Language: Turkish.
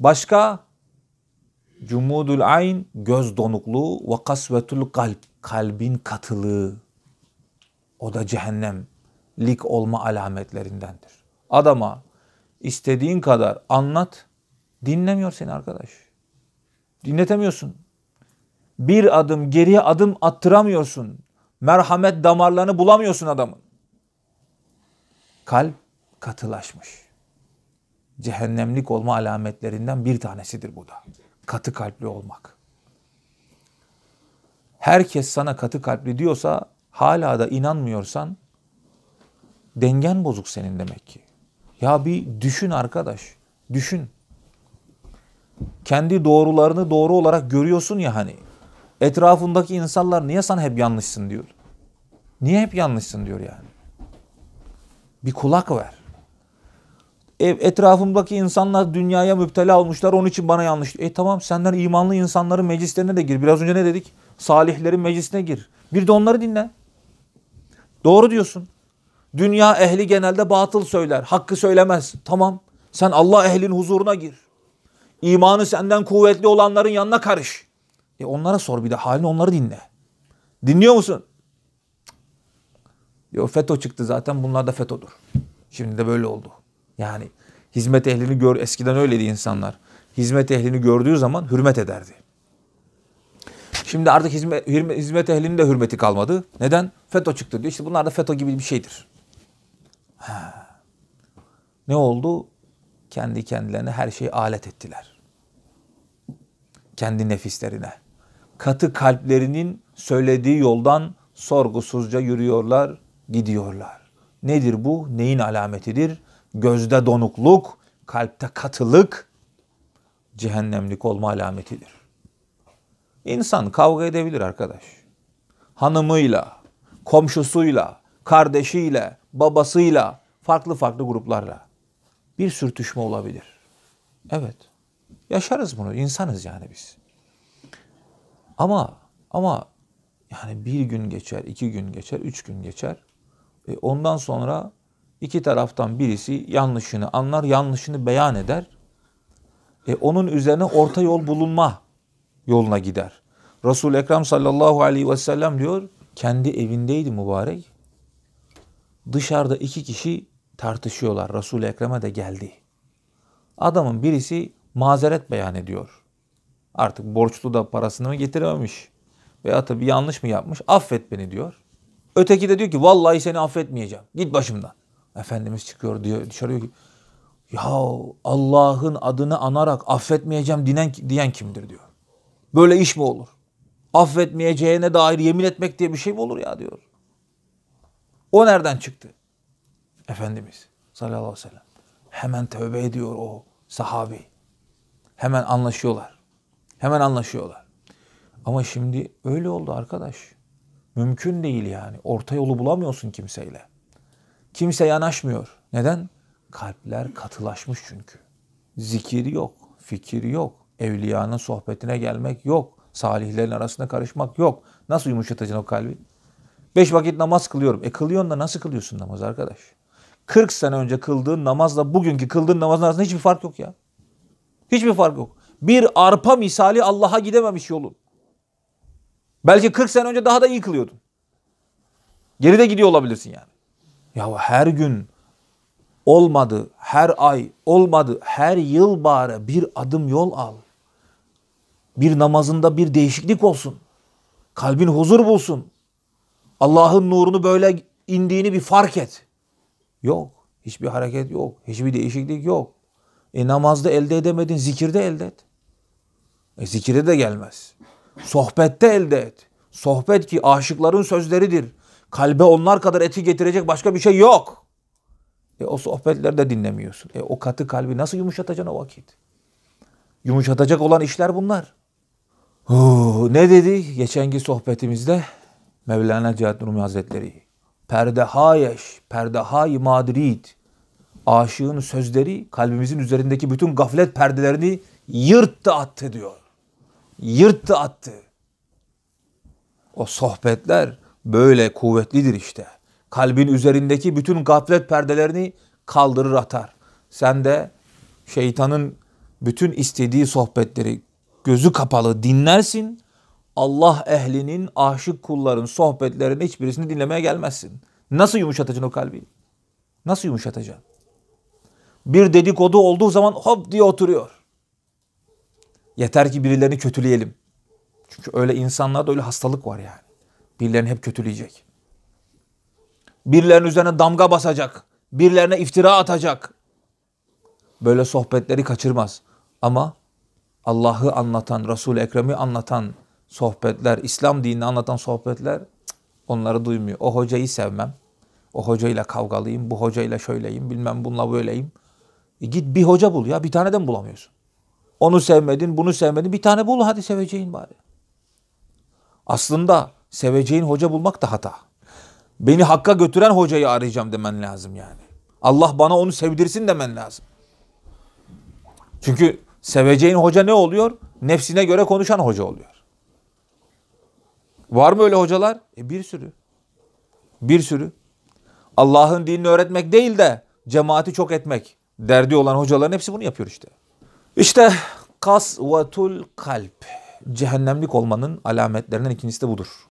Başka cumudul ayn göz donukluğu ve kasvetul kalp kalbin katılığı. O da cehennemlik olma alametlerindendir. Adama istediğin kadar anlat dinlemiyor seni arkadaş. Dinletemiyorsun. Bir adım geriye adım attıramıyorsun. Merhamet damarlarını bulamıyorsun adamın. Kalp katılaşmış cehennemlik olma alametlerinden bir tanesidir bu da. Katı kalpli olmak. Herkes sana katı kalpli diyorsa hala da inanmıyorsan dengen bozuk senin demek ki. Ya bir düşün arkadaş, düşün. Kendi doğrularını doğru olarak görüyorsun ya hani. Etrafındaki insanlar niye sana hep yanlışsın diyor. Niye hep yanlışsın diyor yani. Bir kulak ver. E, etrafımdaki insanlar dünyaya müptela olmuşlar. Onun için bana yanlış. E tamam senden imanlı insanların meclislerine de gir. Biraz önce ne dedik? Salihlerin meclisine gir. Bir de onları dinle. Doğru diyorsun. Dünya ehli genelde batıl söyler. Hakkı söylemez. Tamam. Sen Allah ehlin huzuruna gir. İmanı senden kuvvetli olanların yanına karış. E onlara sor bir de halini onları dinle. Dinliyor musun? Yo FETÖ çıktı zaten bunlar da FETÖ'dür. Şimdi de böyle oldu. Yani hizmet ehlini gör, eskiden öyleydi insanlar. Hizmet ehlini gördüğü zaman hürmet ederdi. Şimdi artık hizmet, hizmet ehlinin de hürmeti kalmadı. Neden? FETÖ çıktı diyor. İşte bunlar da FETÖ gibi bir şeydir. Ha. Ne oldu? Kendi kendilerine her şeyi alet ettiler. Kendi nefislerine. Katı kalplerinin söylediği yoldan sorgusuzca yürüyorlar, gidiyorlar. Nedir bu? Neyin alametidir? gözde donukluk, kalpte katılık cehennemlik olma alametidir. İnsan kavga edebilir arkadaş. Hanımıyla, komşusuyla, kardeşiyle, babasıyla, farklı farklı gruplarla bir sürtüşme olabilir. Evet. Yaşarız bunu. insanız yani biz. Ama ama yani bir gün geçer, iki gün geçer, üç gün geçer. E ondan sonra İki taraftan birisi yanlışını anlar, yanlışını beyan eder. E, onun üzerine orta yol bulunma yoluna gider. resul Ekrem sallallahu aleyhi ve sellem diyor, kendi evindeydi mübarek. Dışarıda iki kişi tartışıyorlar. resul Ekrem'e de geldi. Adamın birisi mazeret beyan ediyor. Artık borçlu da parasını mı getirememiş veya tabii yanlış mı yapmış affet beni diyor. Öteki de diyor ki vallahi seni affetmeyeceğim. Git başımdan. Efendimiz çıkıyor diyor dışarıya ki ya Allah'ın adını anarak affetmeyeceğim dinen, diyen kimdir diyor. Böyle iş mi olur? Affetmeyeceğine dair yemin etmek diye bir şey mi olur ya diyor. O nereden çıktı? Efendimiz sallallahu aleyhi ve sellem. Hemen tövbe ediyor o sahabi. Hemen anlaşıyorlar. Hemen anlaşıyorlar. Ama şimdi öyle oldu arkadaş. Mümkün değil yani. Orta yolu bulamıyorsun kimseyle. Kimse yanaşmıyor. Neden? Kalpler katılaşmış çünkü. Zikir yok, fikir yok, evliyanın sohbetine gelmek yok, salihlerin arasına karışmak yok. Nasıl yumuşatacaksın o kalbi? Beş vakit namaz kılıyorum. E kılıyorsun da nasıl kılıyorsun namaz arkadaş? 40 sene önce kıldığın namazla bugünkü kıldığın namazın arasında hiçbir fark yok ya. Hiçbir fark yok. Bir arpa misali Allah'a gidememiş yolun. Belki 40 sene önce daha da iyi kılıyordun. Geride gidiyor olabilirsin yani. Ya her gün olmadı, her ay olmadı, her yıl bari bir adım yol al. Bir namazında bir değişiklik olsun. Kalbin huzur bulsun. Allah'ın nurunu böyle indiğini bir fark et. Yok. Hiçbir hareket yok. Hiçbir değişiklik yok. E namazda elde edemedin, zikirde elde et. E zikire de gelmez. Sohbette elde et. Sohbet ki aşıkların sözleridir. Kalbe onlar kadar eti getirecek başka bir şey yok. E o sohbetlerde dinlemiyorsun. E o katı kalbi nasıl yumuşatacaksın o vakit? Yumuşatacak olan işler bunlar. Huu, ne dedi geçenki sohbetimizde? Mevlana Cihat Rumi Hazretleri. Perde hayeş, perde hay madrid. Aşığın sözleri kalbimizin üzerindeki bütün gaflet perdelerini yırttı attı diyor. Yırttı attı. O sohbetler böyle kuvvetlidir işte. Kalbin üzerindeki bütün gaflet perdelerini kaldırır atar. Sen de şeytanın bütün istediği sohbetleri gözü kapalı dinlersin. Allah ehlinin, aşık kulların sohbetlerini hiçbirisini dinlemeye gelmezsin. Nasıl yumuşatacaksın o kalbi? Nasıl yumuşatacaksın? Bir dedikodu olduğu zaman hop diye oturuyor. Yeter ki birilerini kötüleyelim. Çünkü öyle insanlarda öyle hastalık var yani. Birilerini hep kötüleyecek. Birilerinin üzerine damga basacak. Birilerine iftira atacak. Böyle sohbetleri kaçırmaz. Ama Allah'ı anlatan, Resul-i Ekrem'i anlatan sohbetler, İslam dinini anlatan sohbetler onları duymuyor. O hocayı sevmem. O hocayla kavgalıyım, bu hocayla şöyleyim, bilmem bununla böyleyim. E git bir hoca bul ya, bir tane de mi bulamıyorsun? Onu sevmedin, bunu sevmedin, bir tane bul hadi seveceğin bari. Aslında seveceğin hoca bulmak da hata. Beni hakka götüren hocayı arayacağım demen lazım yani. Allah bana onu sevdirsin demen lazım. Çünkü seveceğin hoca ne oluyor? Nefsine göre konuşan hoca oluyor. Var mı öyle hocalar? E bir sürü. Bir sürü. Allah'ın dinini öğretmek değil de cemaati çok etmek derdi olan hocaların hepsi bunu yapıyor işte. İşte kas kasvatul kalp. Cehennemlik olmanın alametlerinden ikincisi de budur.